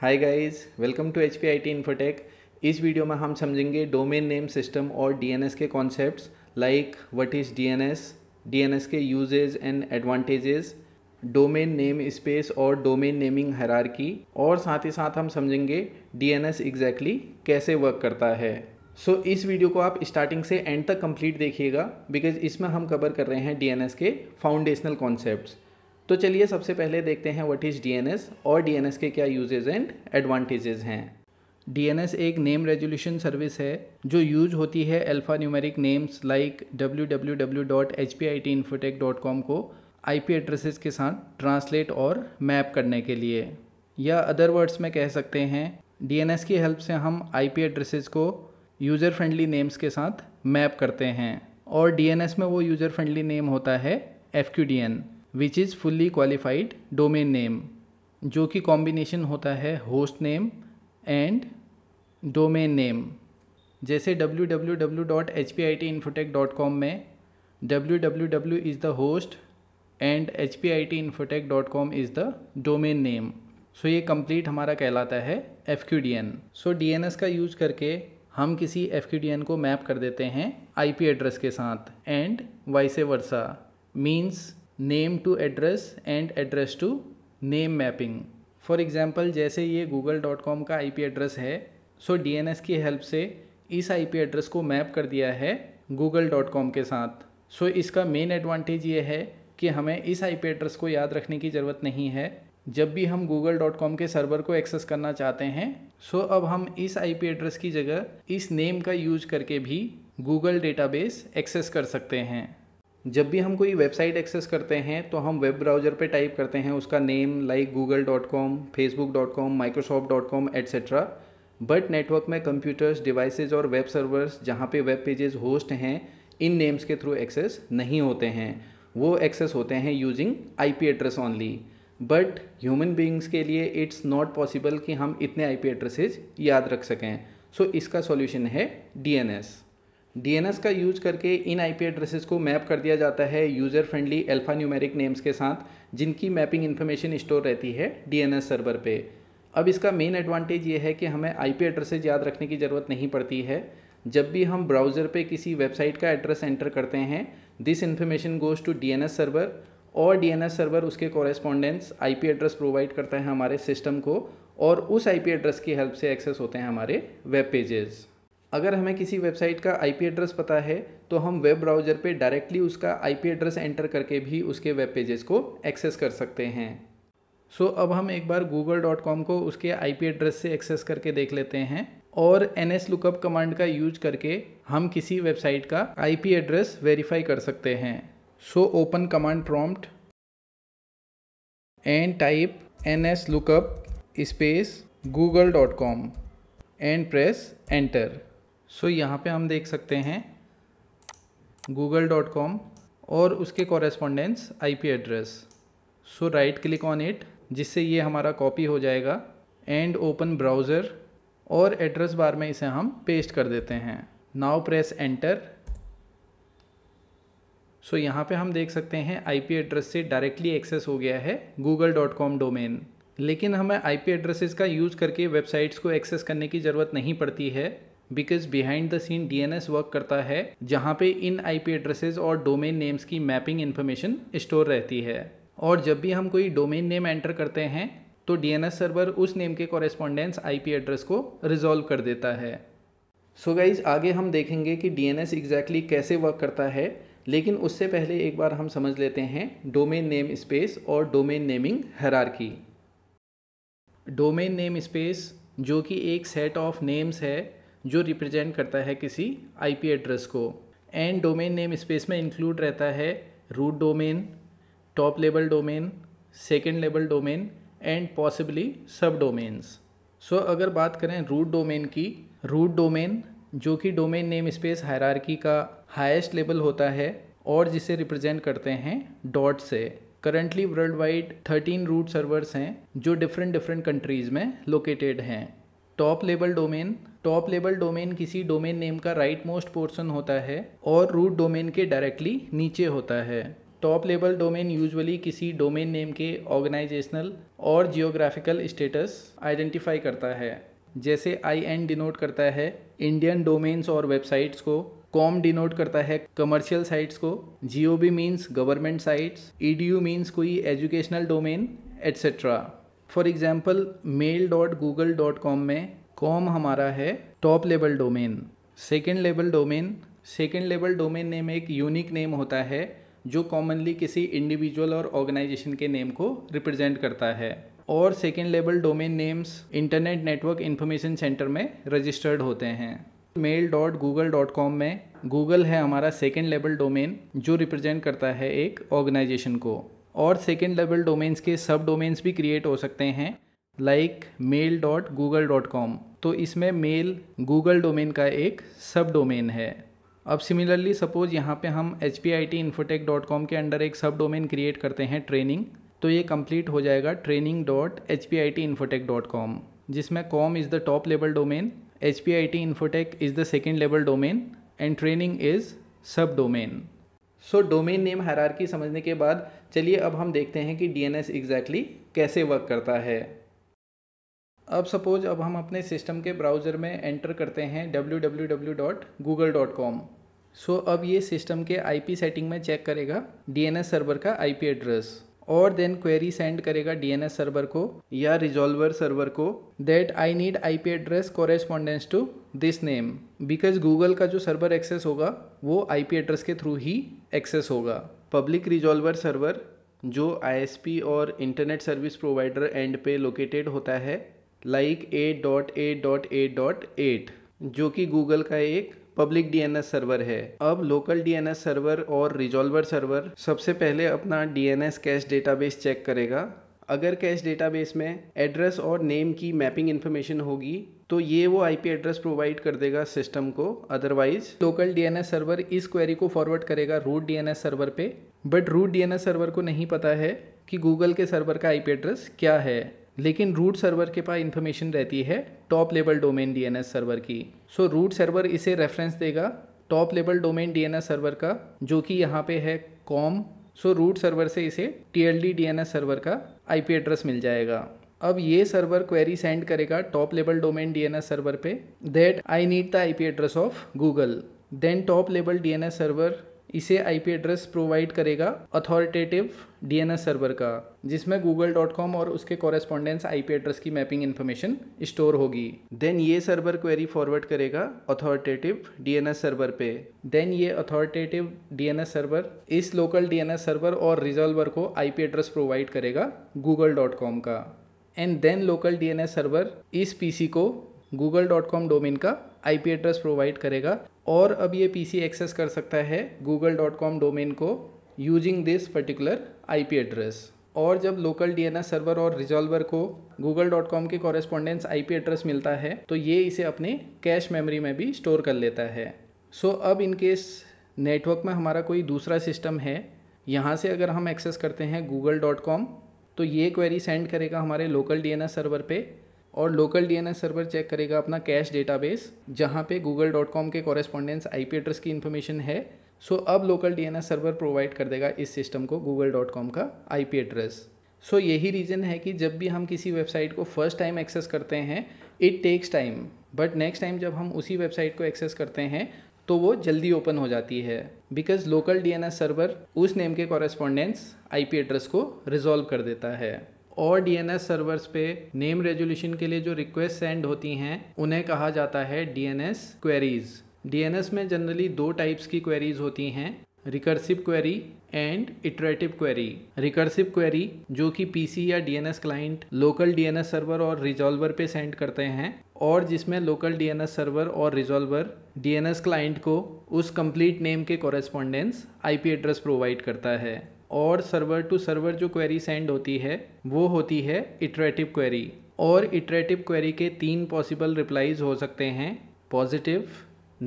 hi guys welcome to H P I T Infotech इस video में हम समझेंगे डोमेन नेम सिस्टम और डीएनएस के concepts like what is DNS DNS के uses and advantages domain name space और domain naming hierarchy और साथ ही साथ हम समझेंगे डीएनएस एग्जैक्टली exactly कैसे वर्क करता है सो so, इस वीडियो को आप स्टार्टिंग से एंड तक कंप्लीट देखिएगा बिकॉज इसमें हम कवर कर रहे हैं डीएनएस के फाउंडेशनल कॉन्सेप्ट्स तो चलिए सबसे पहले देखते हैं व्हाट इज़ डीएनएस और डीएनएस के क्या यूजेज एंड एडवांटेजेस हैं डीएनएस एक नेम रेजोल्यूशन सर्विस है जो यूज होती है alpha numeric names like W W W dot H P I T Infotech dot com को आई पी एड्रेसेस के साथ ट्रांसलेट और मैप करने के लिए या अदर वर्ड्स में कह सकते हैं डीएनएस की हेल्प से हम आई पी एड्रेसेस को यूज़र फ्रेंडली नेम्स के साथ मैप करते हैं और डीएनएस में वो यूज़र फ्रेंडली नेम होता है F Q D N which is fully qualified domain name जो कि कॉम्बिनेशन होता है host name and domain name जैसे www.hpitinfotech.com में www is the host and hpitinfotech.com is the domain name so ये complete हमारा कहलाता है F Q D N so D N S का यूज करके हम किसी एफ क्यू डी एन को मैप कर देते हैं आई पी एड्रेस के साथ and vice versa means name to address and address to name mapping for example जैसे ये गूगल डॉट कॉम का आई पी एड्रेस है सो डी एन एस की हेल्प से इस आई पी एड्रेस को मैप कर दिया है गूगल डॉट कॉम के साथ सो so, इसका मेन एडवांटेज ये है कि हमें इस आई पी एड्रेस को याद रखने की ज़रूरत नहीं है जब भी हम गूगल डॉट कॉम के सर्वर को एक्सेस करना चाहते हैं सो so अब हम इस आई पी एड्रेस की जगह इस नेम का यूज करके भी गूगल डेटाबेस एक्सेस कर सकते हैं जब भी हम कोई वेबसाइट एक्सेस करते हैं तो हम वेब ब्राउज़र पे टाइप करते हैं उसका name like Google dot com Facebook dot com Microsoft dot com etcetera but network में कंप्यूटर्स डिवाइसेज और वेब सर्वर्स जहाँ पे वेब पेजेस होस्ट हैं इन नेम्स के थ्रू एक्सेस नहीं होते हैं वो एक्सेस होते हैं using P address only but human beings के लिए इट्स नॉट पॉसिबल कि हम इतने पी एड्रेसेज याद रख सकें सो so, इसका सॉल्यूशन है एस डीएनएस का यूज करके इन आईपी एड्रेसेस को मैप कर दिया जाता है user friendly alpha numeric names के साथ जिनकी मैपिंग इन्फॉर्मेशन स्टोर रहती है डीएनएस सर्वर पे अब इसका मेन एडवांटेज ये है कि हमें आईपी एड्रेसेस याद रखने की ज़रूरत नहीं पड़ती है जब भी हम ब्राउज़र पे किसी वेबसाइट का एड्रेस एंटर करते हैं this information goes to D server और डी सर्वर उसके कॉरेस्पॉन्डेंस आई एड्रेस प्रोवाइड करता है हमारे सिस्टम को और उस आई एड्रेस की हेल्प से एक्सेस होते हैं हमारे वेब पेजेज़ अगर हमें किसी वेबसाइट का आईपी एड्रेस पता है तो हम वेब ब्राउज़र पे डायरेक्टली उसका आईपी एड्रेस एंटर करके भी उसके वेब पेजेस को एक्सेस कर सकते हैं सो so, अब हम एक बार गूगल डॉट कॉम को उसके आईपी एड्रेस से एक्सेस करके देख लेते हैं और एन एस लुकअप कमांड का यूज करके हम किसी वेबसाइट का आईपी एड्रेस वेरीफाई कर सकते हैं so open command prompt and type N S lookup space Google dot com and press enter so so, यहाँ पे हम देख सकते हैं गूगल डॉट कॉम और उसके correspondence IP address so right click on it जिससे ये हमारा कॉपी हो जाएगा एंड ओपन ब्राउज़र और एड्रेस बार में इसे हम पेस्ट कर देते हैं नाउ प्रेस एंटर सो यहाँ पे हम देख सकते हैं आईपी एड्रेस से डायरेक्टली एक्सेस हो गया है गूगल डॉट कॉम डोमेन लेकिन हमें आईपी एड्रेसेस का यूज़ करके वेबसाइट्स को एक्सेस करने की ज़रूरत नहीं पड़ती है because behind the scene D N S work करता है जहाँ पे इन आई पी एड्रेसेज और डोमेन नेम्स की मैपिंग इन्फॉर्मेशन स्टोर रहती है और जब भी हम कोई डोमेन नेम एंटर करते हैं तो डी एन एस सर्वर उस नेम के कॉरेस्पॉन्डेंस पी एड्रेस को रिजॉल्व कर देता है सो so गाइज आगे हम देखेंगे कि डी एन एस एग्जैक्टली कैसे वर्क करता है लेकिन उससे पहले एक बार हम समझ लेते हैं डोमेन नेम स्पेस और domain naming hierarchy domain name space जो कि एक सेट ऑफ नेम्स है जो रिप्रेजेंट करता है किसी आईपी एड्रेस को एंड डोमेन नेम स्पेस में इंक्लूड रहता है root domain top level domain second level domain and possibly sub domains so अगर बात करें रूट डोमेन की रूट डोमेन जो कि डोमेन नेम स्पेस हायरार्की का हाईएस्ट लेवल होता है और जिसे रिप्रेजेंट करते हैं डॉट से currently world wide thirteen root servers हैं जो डिफरेंट डिफरेंट कंट्रीज़ में लोकेटेड हैं top level domain top level domain किसी डोमेन नेम का राइट मोस्ट पोर्शन होता है और रूट डोमेन के डायरेक्टली नीचे होता है टॉप लेवल डोमेन यूजुअली किसी डोमेन नेम के ऑर्गेनाइजेशनल और जियोग्राफिकल स्टेटस आइडेंटिफाई करता है जैसे आई एन डिनोट करता है इंडियन डोमेन्स और वेबसाइट्स को कॉम डिनोट करता है कमर्शियल साइट्स को G O B means government sites E D U means कोई educational domain etcetera for example mail dot Google dot com में कॉम हमारा है top level domain second level domain second level domain name एक unique name होता है जो commonly किसी individual और ऑर्गेनाइजेशन के नेम को रिप्रेजेंट करता है और second level domain names internet network information center में रजिस्टर्ड होते हैं mail dot Google dot com में गूगल है हमारा सेकेंड लेवल डोमेन जो रिप्रेजेंट करता है एक ऑर्गेनाइजेशन को और सेकेंड लेवल डोमेन्स के सब डोमेन्स भी क्रिएट हो सकते हैं like mail dot Google dot com तो इसमें मेल गूगल डोमेन का एक सब डोमेन है अब सिमिलरली सपोज़ यहाँ पे हम H P I T Infotech dot com के अंडर एक सब डोमेन क्रिएट करते हैं ट्रेनिंग तो ये कंप्लीट हो जाएगा training dot H P I T Infotech dot com जिसमें com is the top level domain H P I T Infotech is the second level domain and training is sub domain so domain name की समझने के बाद चलिए अब हम देखते हैं कि डी एन एस एग्जैक्टली कैसे वर्क करता है अब सपोज़ अब हम अपने सिस्टम के ब्राउज़र में एंटर करते हैं www.google.com सो so, अब ये सिस्टम के आईपी सेटिंग में चेक करेगा डीएनएस सर्वर का आईपी एड्रेस और देन क्वेरी सेंड करेगा डीएनएस सर्वर को या रिजॉल्वर सर्वर को that I need IP address correspondence to this name because Google का जो सर्वर एक्सेस होगा वो आईपी एड्रेस के थ्रू ही एक्सेस होगा पब्लिक रिजॉल्वर सर्वर जो आईएसपी और इंटरनेट सर्विस प्रोवाइडर एंड पे लोकेटेड होता है like A dot A dot A dot eight जो कि गूगल का एक पब्लिक डीएनएस सर्वर है अब लोकल डीएनएस सर्वर और रिजॉल्वर सर्वर सबसे पहले अपना डीएनएस कैश डेटाबेस चेक करेगा अगर कैश डेटाबेस में एड्रेस और नेम की मैपिंग इन्फॉर्मेशन होगी तो ये वो आईपी एड्रेस प्रोवाइड कर देगा सिस्टम को अदरवाइज लोकल डीएनएस सर्वर इस क्वेरी को फॉरवर्ड करेगा रूट डीएनएस सर्वर पे बट रूट डीएनएस सर्वर को नहीं पता है कि गूगल के सर्वर का आईपी एड्रेस क्या है लेकिन रूट सर्वर के पास इन्फॉर्मेशन रहती है top level domain DNS server की सो रूट सर्वर इसे रेफरेंस देगा top level domain DNS server का जो कि यहाँ पे है कॉम सो रूट सर्वर से इसे T L D DNS server का आईपी एड्रेस मिल जाएगा अब ये सर्वर क्वेरी सेंड करेगा top level domain DNS server पे that I need the IP address of Google then top level DNS server इसे आईपी एड्रेस प्रोवाइड करेगा authoritative DNS server का जिसमें गूगल डॉट कॉम और उसके कॉरेस्पॉन्डेंस आईपी एड्रेस की mapping information store होगी then ये सर्वर क्वेरी फॉरवर्ड करेगा अथॉरिटेटिव डीएनएस सर्वर पे देन ये अथॉरिटेटिव डीएनएस सर्वर इस लोकल डीएनएस सर्वर और रिजॉल्वर को आईपी एड्रेस प्रोवाइड करेगा गूगल डॉट कॉम का and then local DNS server इस पीसी को गूगल डॉट कॉम डोमेन का आईपी एड्रेस प्रोवाइड करेगा और अब ये पीसी एक्सेस कर सकता है गूगल डॉट कॉम डोमेन को using this particular IP address और जब लोकल डीएनएस सर्वर और रिजॉल्वर को गूगल डॉट कॉम के कॉरेस्पॉन्डेंस आईपी एड्रेस मिलता है तो ये इसे अपने कैश मेमोरी में भी स्टोर कर लेता है सो so, अब इनकेस नेटवर्क में हमारा कोई दूसरा सिस्टम है यहाँ से अगर हम एक्सेस करते हैं गूगल डॉट कॉम तो ये क्वेरी सेंड करेगा हमारे लोकल डी सर्वर पर और लोकल डीएनएस सर्वर चेक करेगा अपना कैश डेटाबेस जहाँ पे गूगल डॉट कॉम के कॉरेस्पॉन्डेंस पी एड्रेस की इन्फॉर्मेशन है सो so, अब लोकल डीएनएस सर्वर प्रोवाइड कर देगा इस सिस्टम को गूगल डॉट कॉम का पी एड्रेस सो यही रीज़न है कि जब भी हम किसी वेबसाइट को फर्स्ट टाइम एक्सेस करते हैं it takes time but next time जब हम उसी वेबसाइट को एक्सेस करते हैं तो वो जल्दी ओपन हो जाती है बिकॉज लोकल डीएनएस सर्वर उस नेम के कॉरेस्पॉन्डेंस आईपी एड्रेस को रिजॉल्व कर देता है और डीएनएस सर्वर्स पे नेम रेजोल्यूशन के लिए जो रिक्वेस्ट सेंड होती हैं उन्हें कहा जाता है डीएनएस क्वेरीज डीएनएस में जनरली दो टाइप्स की क्वेरीज होती हैं recursive query and iterative query recursive query जो कि पीसी या DNS client local DNS server और रिजॉल्वर पे सेंड करते हैं और जिसमें लोकल डीएनएस सर्वर और रिजॉल्वर डीएनएस क्लाइंट को उस कंप्लीट नेम के कॉरेस्पॉन्डेंस आईपी एड्रेस प्रोवाइड करता है और सर्वर टू सर्वर जो क्वेरी सेंड होती है वो होती है इटरेटिव क्वेरी और इटरेटिव क्वेरी के तीन पॉसिबल रिप्लाइज हो सकते हैं positive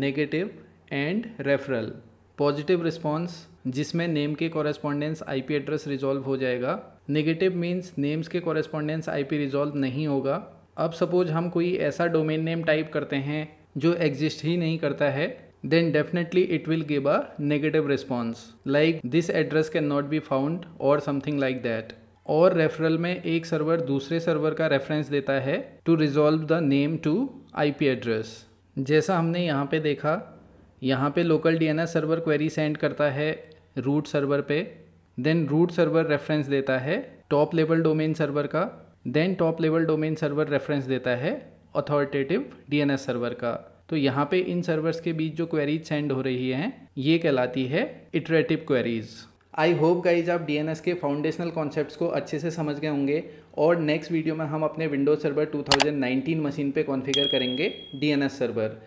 negative and referral positive response जिसमें नेम के कॉरेस्पॉन्डेंस आईपी एड्रेस रिजॉल्व हो जाएगा नेगेटिव मीन्स नेम्स के कॉरेस्पॉन्डेंस आईपी रिजॉल्व नहीं होगा अब सपोज हम कोई ऐसा डोमेन नेम टाइप करते हैं जो एग्जिस्ट ही नहीं करता है then definitely it will give a negative response like this address cannot be found or something like that और रेफरल में एक सर्वर दूसरे सर्वर का रेफरेंस देता है to resolve the name to IP address जैसा हमने यहाँ पे देखा यहाँ पे local DNS server query send करता है रूट सर्वर पे देन रूट सर्वर रेफरेंस देता है टॉप लेवल डोमेन सर्वर का then top level domain server reference देता है अथॉरिटेटिव डीएनएस सर्वर का तो यहाँ पे इन सर्वर्स के बीच जो क्वेरीज सेंड हो रही हैं ये कहलाती है iterative queries I hope guys आप डी के फाउंडेशनल कॉन्सेप्ट को अच्छे से समझ गए होंगे और नेक्स्ट वीडियो में हम अपने विंडोज़ सर्वर 2019 मशीन पे कॉन्फ़िगर करेंगे डी सर्वर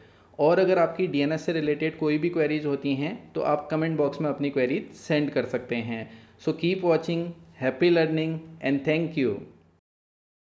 और अगर आपकी डी से रिलेटेड कोई भी क्वेरीज होती हैं तो आप कमेंट बॉक्स में अपनी क्वेरीज सेंड कर सकते हैं so keep watching happy learning and thank you